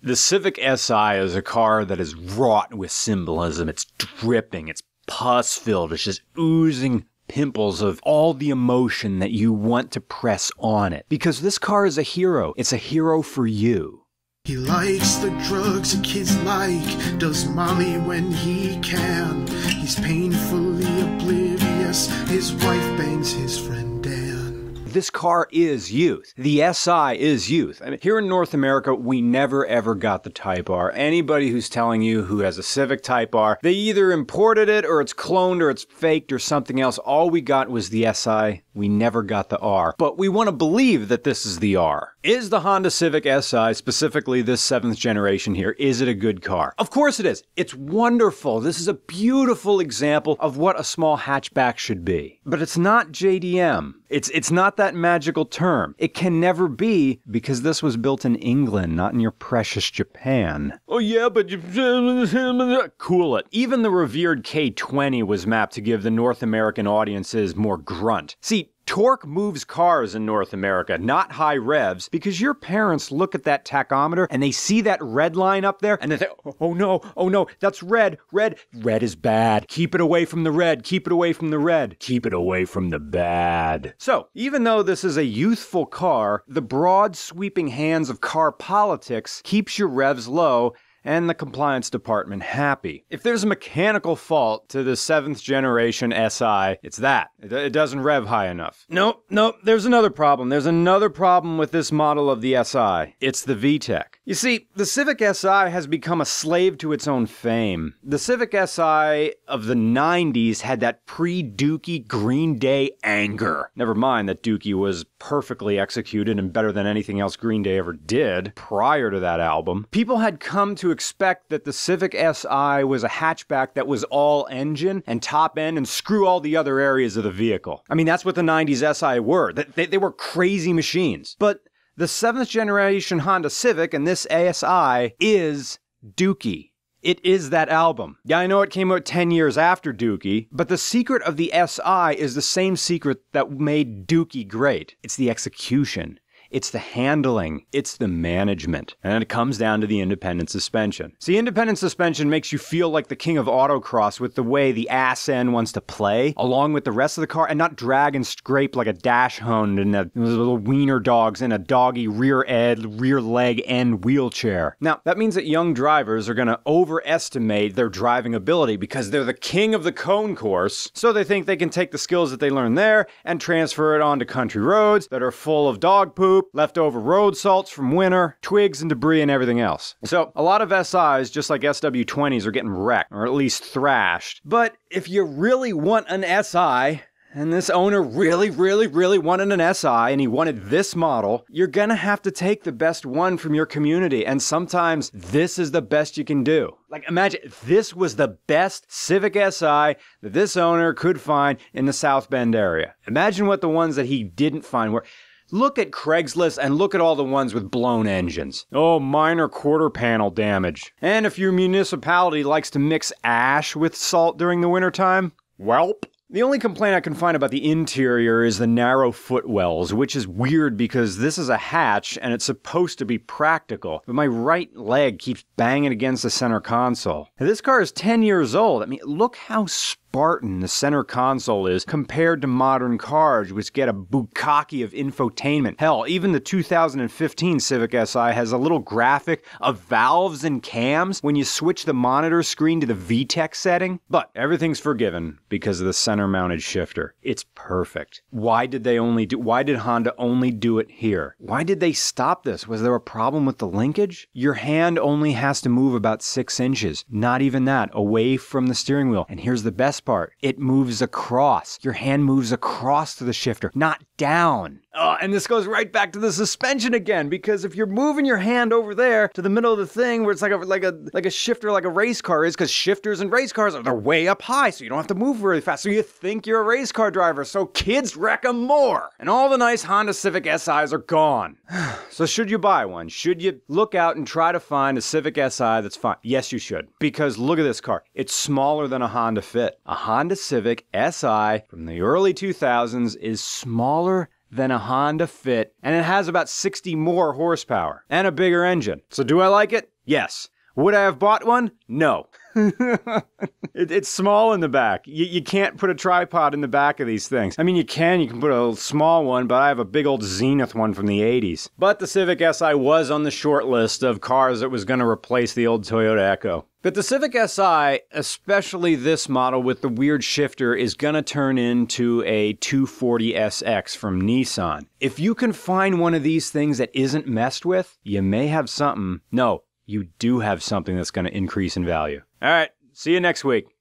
The Civic Si is a car that is wrought with symbolism. It's dripping, it's pus filled, it's just oozing pimples of all the emotion that you want to press on it. Because this car is a hero, it's a hero for you. He likes the drugs the kids like, does Molly when he can. He's painfully oblivious, his wife bangs his friend dead. This car is youth. The SI is youth. I mean, here in North America, we never ever got the Type R. Anybody who's telling you who has a Civic Type R, they either imported it or it's cloned or it's faked or something else. All we got was the SI. We never got the R. But we want to believe that this is the R. Is the Honda Civic SI, specifically this seventh generation here, is it a good car? Of course it is. It's wonderful. This is a beautiful example of what a small hatchback should be. But it's not JDM. It's it's not that magical term. It can never be because this was built in England, not in your precious Japan. Oh yeah, but cool it. Even the revered K20 was mapped to give the North American audiences more grunt. See, Torque moves cars in North America, not high revs, because your parents look at that tachometer and they see that red line up there and they say, oh, oh no, oh no, that's red, red. Red is bad. Keep it away from the red, keep it away from the red, keep it away from the bad. So, even though this is a youthful car, the broad sweeping hands of car politics keeps your revs low and the compliance department happy. If there's a mechanical fault to the seventh generation SI, it's that. It, doesn't rev high enough. Nope, nope, there's another problem. There's another problem with this model of the SI. It's the VTEC. You see, the Civic SI has become a slave to its own fame. The Civic SI of the 90s had that pre Dookie Green Day anger. Never mind that Dookie was perfectly executed and better than anything else Green Day ever did prior to that album. People had come to expect that the Civic Si was a hatchback that was all engine and top end and screw all the other areas of the vehicle. I mean, that's what the 90s Si were. They, they were crazy machines. But the seventh generation Honda Civic and this ASI is Dookie. It is that album. Yeah, I know it came out 10 years after Dookie, but the secret of the SI is the same secret that made Dookie great. It's the execution. It's the handling, it's the management. And it comes down to the independent suspension. See, independent suspension makes you feel like the king of autocross with the way the ass end wants to play, along with the rest of the car, and not drag and scrape like a dash hound and a little wiener dogs in a doggy rear end, rear leg end wheelchair. Now, that means that young drivers are going to overestimate their driving ability because they're the king of the cone course, so they think they can take the skills that they learn there and transfer it onto country roads that are full of dog poop poop, leftover road salts from winter, twigs and debris and everything else. So a lot of SIs, just like SW20s, are getting wrecked, or at least thrashed. But if you really want an SI, and this owner really, really, really wanted an SI and he wanted this model, you're gonna have to take the best one from your community. And sometimes this is the best you can do. Like, imagine this was the best Civic SI that this owner could find in the South Bend area. Imagine what the ones that he didn't find were. Look at Craigslist and look at all the ones with blown engines. Oh, minor quarter panel damage. And if your municipality likes to mix ash with salt during the wintertime, welp. The only complaint I can find about the interior is the narrow footwells, which is weird because this is a hatch and it's supposed to be practical, but my right leg keeps banging against the center console. Now, this car is 10 years old. I mean, look how Barton, the center console, is compared to modern cars, which get a bukkake of infotainment. Hell, even the 2015 Civic Si has a little graphic of valves and cams when you switch the monitor screen to the VTEC setting. But everything's forgiven because of the center mounted shifter. It's perfect. Why did they only do why did Honda only do it here? Why did they stop this? Was there a problem with the linkage? Your hand only has to move about six inches, not even that, away from the steering wheel. And here's the best part. It moves across. Your hand moves across to the shifter, not down. Oh, and this goes right back to the suspension again because if you're moving your hand over there to the middle of the thing where it's like a like a like a shifter like a race car is because shifters and race cars are they're way up high so you don't have to move really fast so you think you're a race car driver so kids wreck 'em more and all the nice Honda Civic SIs are gone. so should you buy one? Should you look out and try to find a Civic SI that's fine? Yes, you should because look at this car. It's smaller than a Honda Fit. A Honda Civic SI from the early 2000s is smaller than a Honda Fit, and it has about 60 more horsepower and a bigger engine. So, do I like it? Yes. Would I have bought one? No. it, it's small in the back. You, you can't put a tripod in the back of these things. I mean, you can. You can put a small one, but I have a big old Zenith one from the 80s. But the Civic SI was on the short list of cars that was going to replace the old Toyota Echo. But the Civic Si, especially this model with the weird shifter, is going to turn into a 240SX from Nissan. If you can find one of these things that isn't messed with, you may have something. No, you do have something that's going to increase in value. All right. See you next week.